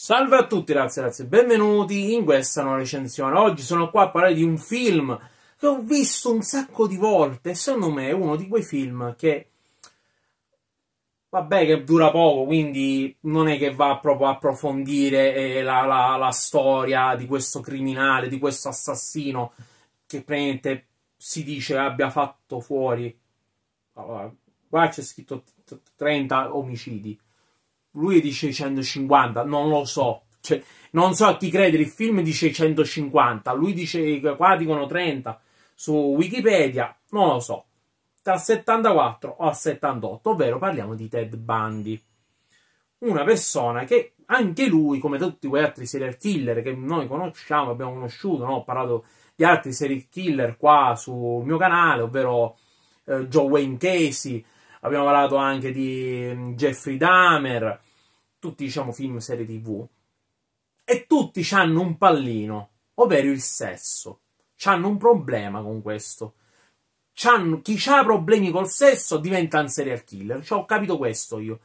Salve a tutti ragazzi e ragazze, benvenuti in questa nuova recensione. Oggi sono qua a parlare di un film che ho visto un sacco di volte e secondo me è uno di quei film che vabbè che dura poco, quindi non è che va proprio a approfondire eh, la, la, la, storia di questo criminale, di questo assassino che praticamente si dice abbia fatto fuori. Allora, qua c'è scritto 30 omicidi lui dice 150, non lo so. Cioè, non so a chi credere, il film dice 150, lui dice qua dicono 30 su Wikipedia, non lo so. Dal 74 o al 78, ovvero parliamo di Ted Bundy. Una persona che anche lui, come tutti quegli altri serial killer che noi conosciamo, abbiamo conosciuto, no? ho parlato di altri serial killer qua sul mio canale, ovvero eh, Joe Wayne Casey, abbiamo parlato anche di mm, Jeffrey Dahmer, tutti diciamo film, serie tv, e tutti hanno un pallino, ovvero il sesso. Hanno un problema con questo. C'hanno, chi ha problemi col sesso diventa un serial killer. Cioè, ho capito questo io.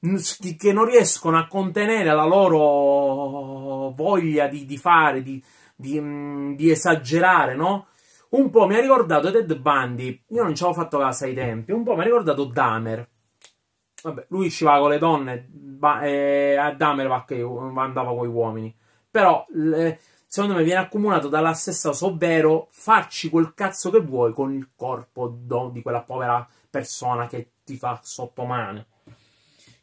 Che non riescono a contenere la loro voglia di, di fare, di, di, mm, di, esagerare, no? Un po' mi ha ricordato Ted Bundy, io non ci avevo fatto caso ai tempi, un po' mi ha ricordato Dahmer. Vabbè, lui va con le donne, ma, eh, a Damervac che andava con gli uomini. Però, le, eh, secondo me, viene accomunato dalla stessa ovvero farci quel cazzo che vuoi con il corpo do, di quella povera persona che ti fa sotto mano.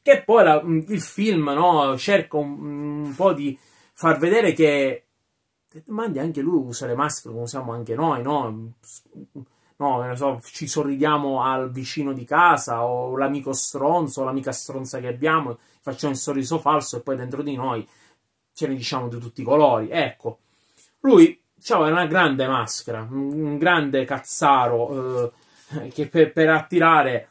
Che poi la, mm, il film no, cerca un, un po' di far vedere che mandi anche lui usa le maschere come usiamo anche noi, no? no, so, ci sorridiamo al vicino di casa o l'amico stronzo o l'amica stronza che abbiamo, facciamo un sorriso falso e poi dentro di noi ce ne diciamo di tutti i colori. Ecco, lui diciamo, è una grande maschera, un grande cazzaro eh, che per, per, attirare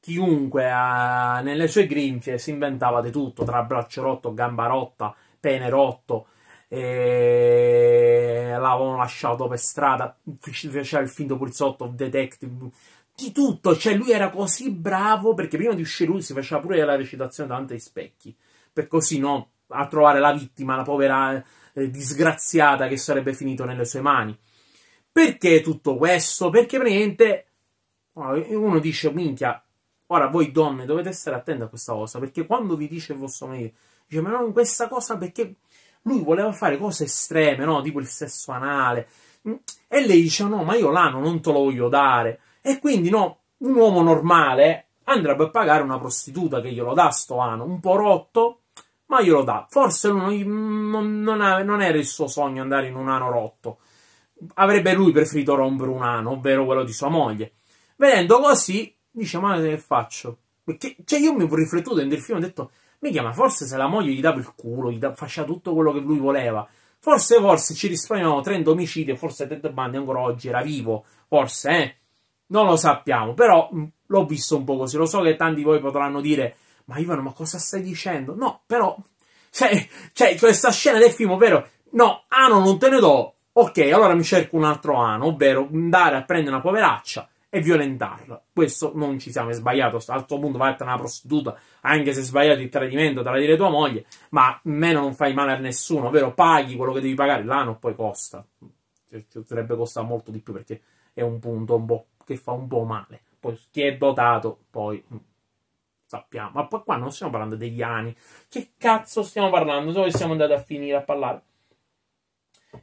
chiunque a, eh, nelle sue grinfie si inventava di tutto, tra braccio rotto, gamba rotta, pene rotto, e l'avevano lasciato per strada, faceva il finto poliziotto, detective, di tutto, cioè lui era così bravo perché prima di uscire lui si faceva pure la recitazione davanti ai specchi, per così no, a trovare la vittima, la povera eh, disgraziata che sarebbe finito nelle sue mani. Perché tutto questo? Perché praticamente uno dice, minchia, ora voi donne dovete stare attenti a questa cosa, perché quando vi dice il vostro marito, dice, ma non questa cosa perché lui voleva fare cose estreme, no? Tipo il sesso anale. Mm. E lei dice, no, ma io l'anno non te lo voglio dare. E quindi, no, un uomo normale andrebbe a pagare una prostituta che glielo dà sto anno, un po' rotto, ma glielo dà. Forse lui non, non, non era il suo sogno andare in un anno rotto. Avrebbe lui preferito rompere un anno, ovvero quello di sua moglie. Vedendo così, dice, ma che faccio? Perché, cioè, io mi ho riflettuto in del film e ho detto, Mica, ma forse se la moglie gli dava il culo, gli da, faceva tutto quello che lui voleva. Forse, forse ci risparmiavano 30 omicidi. Forse Ted Bundy ancora oggi era vivo. Forse, eh? Non lo sappiamo. Però mh, l'ho visto un po' così. Lo so che tanti di voi potranno dire: Ma Ivano, ma cosa stai dicendo? No, però. Cioè, cioè questa scena del film, ovvero. No, Ano non te ne do. Ok, allora mi cerco un altro Ano, ovvero andare a prendere una poveraccia e violentarla. Questo non ci siamo, è sbagliato. Al tuo punto vai a una prostituta, anche se è sbagliato il tradimento, te la dire tua moglie, ma meno non fai male a nessuno, ovvero paghi quello che devi pagare, l'anno poi costa. Cioè, potrebbe costare molto di più perché è un punto un po' che fa un po' male. Poi chi è dotato, poi mm, sappiamo. Ma poi qua non stiamo parlando degli anni. Che cazzo stiamo parlando? Dove siamo andati a finire a parlare?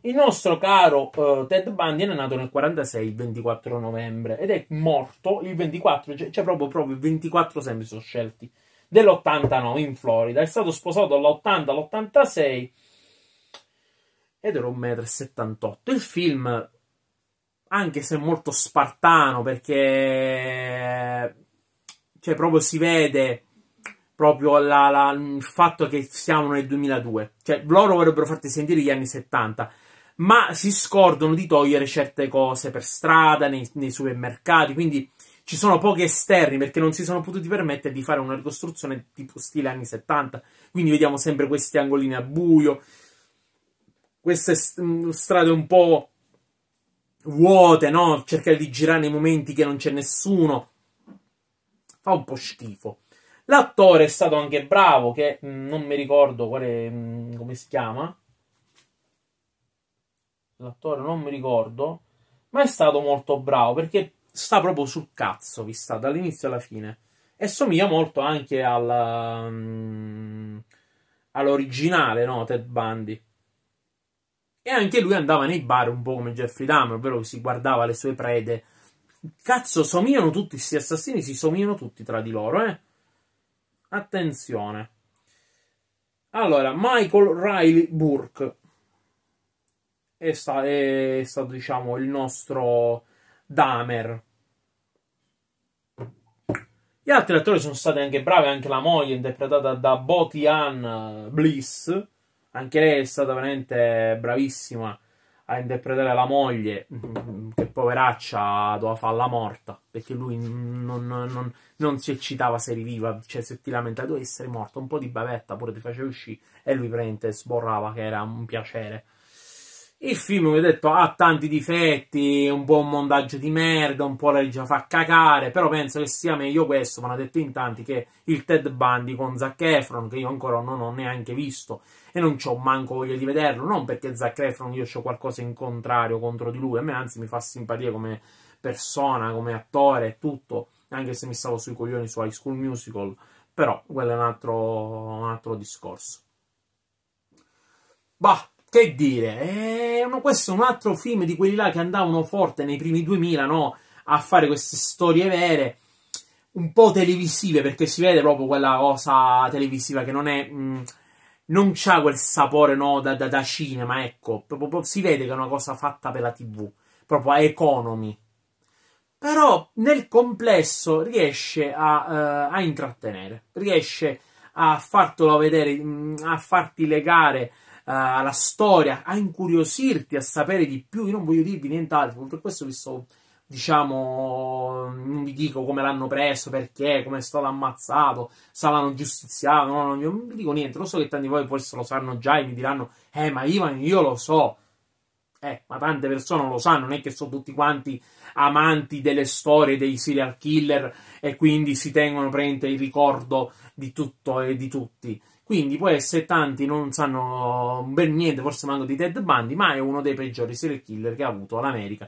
Il nostro caro uh, Ted Bundy è nato nel 1946, il 24 novembre, ed è morto il 24, c'è cioè, cioè proprio, proprio, il 24 sempre sono scelti, dell'89 in Florida. È stato sposato dall'80 all'86 ed era un metro e 78. Il film, anche se molto spartano, perché cioè proprio si vede proprio la, la, il fatto che siamo nel 2002. Cioè, loro vorrebbero farti sentire gli anni 70, ma si scordano di togliere certe cose per strada, nei, nei supermercati, quindi ci sono pochi esterni perché non si sono potuti permettere di fare una ricostruzione tipo stile anni 70. Quindi vediamo sempre questi angolini a buio, queste mm, strade un po' vuote, no? Cercare di girare nei momenti che non c'è nessuno. Fa un po' schifo. L'attore è stato anche bravo, che mh, mm, non mi ricordo quale, mh, mm, come si chiama. L'attore non mi ricordo, ma è stato molto bravo perché sta proprio sul cazzo, vista dall'inizio alla fine. E somiglia molto anche alla, mh, mm, all'originale, no? Ted Bundy. E anche lui andava nei bar un po' come Jeffrey Dahmer, ovvero si guardava le sue prede. Cazzo, somigliano tutti questi assassini, si somigliano tutti tra di loro, eh? Attenzione. Allora, Michael Riley Burke è, sta- è stato, diciamo, il nostro Damer. Gli altri attori sono stati anche bravi, anche la moglie interpretata da Botian eh, Bliss, anche lei è stata veramente bravissima a interpretare la moglie, mhm. che poveraccia doveva farla morta, perché lui non, non, non, si eccitava se eri viva, cioè se ti lamentavi di essere morta, un po' di bavetta pure ti faceva uscire, e lui praticamente sborrava che era un piacere. Il film, come ho detto, ha tanti difetti, un po' un montaggio di merda, un po' la regia fa cacare, però penso che sia meglio questo, ma l'ha detto in tanti, che il Ted Bundy con Zac Efron, che io ancora non ho neanche visto, e non ho manco voglia di vederlo, non perché Zac Efron io ho qualcosa in contrario contro di lui, a me anzi mi fa simpatia come persona, come attore e tutto, anche se mi stavo sui coglioni su High School Musical, però quello è un altro, un altro discorso. Bah! Che dire, eh, no, questo è un altro film di quelli là che andavano forte nei primi 2000, no? A fare queste storie vere, un po' televisive, perché si vede proprio quella cosa televisiva che non è... Mh, mm, non c'ha quel sapore, no, da, da, da cinema, ecco. Proprio, proprio, si vede che è una cosa fatta per la TV, proprio a economy. Però nel complesso riesce a, uh, a intrattenere, riesce a fartelo vedere, mm, a farti legare eh, alla storia, a incuriosirti, a sapere di più. Io non voglio dirvi nient'altro, per questo vi sto diciamo, non vi dico come l'hanno preso, perché, come è stato ammazzato, saranno giustiziati, no, non, non vi dico niente, lo so che tanti di voi forse lo sanno già e mi diranno, eh, ma Ivan, io lo so. Eh, ma tante persone lo sanno, non è che sono tutti quanti amanti delle storie dei serial killer e quindi si tengono prente il ricordo di tutto e di tutti. Quindi può essere tanti non sanno ben niente, forse manco di Ted Bundy, ma è uno dei peggiori serial killer che ha avuto l'America.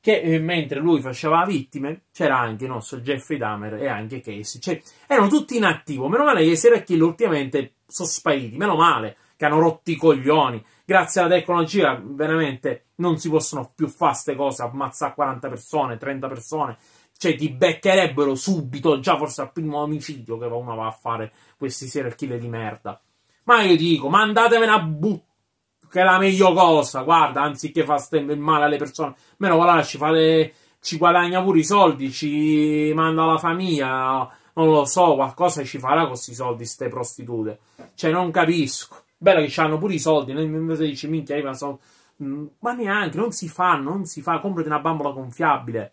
Che eh, mentre lui faceva vittime, c'era anche il nostro Jeffrey Dahmer e anche Casey. Cioè, erano tutti in attivo. Meno male che i serial killer ultimamente sono spariti. Meno male che hanno rotto i coglioni. Grazie alla tecnologia, veramente non si possono più fare queste cose, ammazzare 40 persone, 30 persone cioè ti beccherebbero subito, già forse al primo omicidio che uno va a fare questi serial killer di merda. Ma io dico, mandatevene a buttare che è la meglio cosa, guarda, anziché far stendere male alle persone, meno voilà, ci, fare, ci guadagna pure i soldi, ci manda la famiglia, non lo so, qualcosa ci farà con questi soldi, ste prostitute. Cioè, non capisco. Bello che ci hanno pure i soldi, noi invece dici, minchia, io sono... Mm, ma neanche, non si fa, non si fa, comprati una bambola gonfiabile.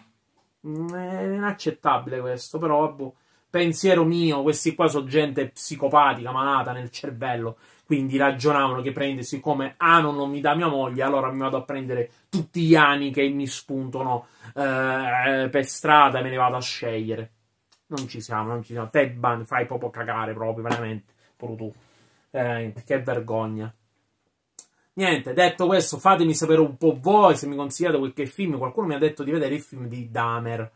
Mm, è inaccettabile questo, però boh, pensiero mio, questi qua sono gente psicopatica, malata nel cervello, quindi ragionavano che prende, siccome Anon non mi dà mia moglie, allora mi vado a prendere tutti gli anni che mi spuntano eh, per strada e me ne vado a scegliere. Non ci siamo, non ci siamo. Te ban, fai proprio cagare proprio, veramente, pure tu. Eh, che vergogna. Niente, detto questo, fatemi sapere un po' voi se mi consigliate qualche film. Qualcuno mi ha detto di vedere il film di Dahmer.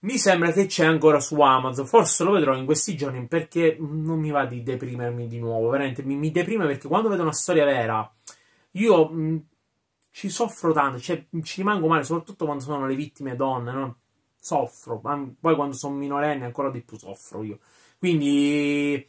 Mi sembra che c'è ancora su Amazon. Forse lo vedrò in questi giorni perché non mi va di deprimermi di nuovo. Veramente mi, mi deprime perché quando vedo una storia vera, io mh, mm, ci soffro tanto, cioè, ci rimango male, soprattutto quando sono le vittime donne. No? Soffro, poi quando sono minorenne ancora di più soffro io. Quindi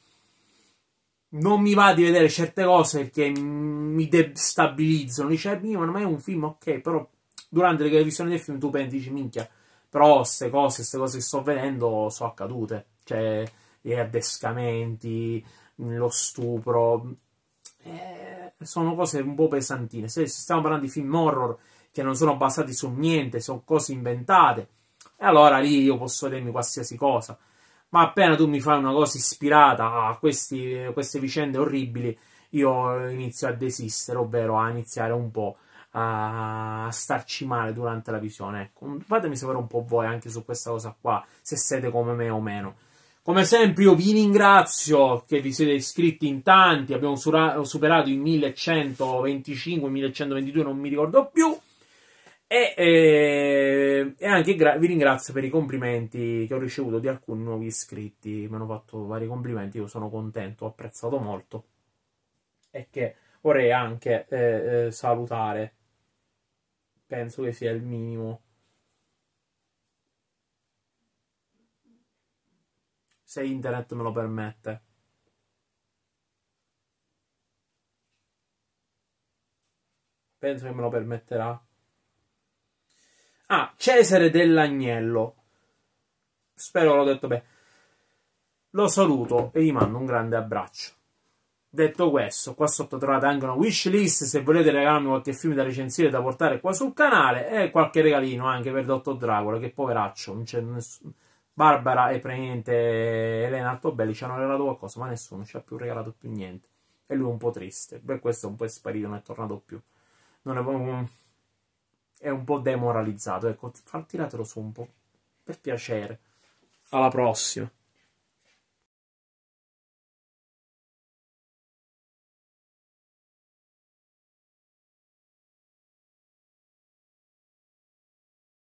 non mi va di vedere certe cose che mi destabilizzano. Dice, eh, ma è un film ok, però durante la visione del film tu pensi, dici, minchia, però queste cose, queste cose che sto vedendo sono accadute. Cioè, gli addescamenti, lo stupro, eh, sono cose un po' pesantine. Se, se stiamo parlando di film horror che non sono basati su niente, sono cose inventate, e allora lì io posso vedermi qualsiasi cosa ma appena tu mi fai una cosa ispirata a questi, queste vicende orribili, io inizio a desistere, ovvero a iniziare un po' a starci male durante la visione. Ecco, fatemi sapere un po' voi anche su questa cosa qua, se siete come me o meno. Come sempre io vi ringrazio che vi siete iscritti in tanti, abbiamo superato i 1125, 1122, non mi ricordo più. E, eh, e anche gra- vi ringrazio per i complimenti che ho ricevuto di alcuni nuovi iscritti. Mi hanno fatto vari complimenti, io sono contento, ho apprezzato molto. E che vorrei anche eh, eh salutare. Penso che sia il minimo. Se internet me lo permette. Penso che me lo permetterà. Ah, Cesare dell'Agnello. Spero l'ho detto bene. Lo saluto e gli mando un grande abbraccio. Detto questo, qua sotto trovate anche una wishlist se volete regalarmi qualche film da recensire da portare qua sul canale e qualche regalino anche per Dottor Dracula, che poveraccio, non c'è nessuno. Barbara e praticamente Elena Altobelli ci hanno regalato qualcosa, ma nessuno ci ha più regalato più niente. E lui è un po' triste, per questo è un po' sparito, non è tornato più. Non è proprio è un po' demoralizzato. Ecco, tiratelo su un po'. Per piacere. Alla prossima.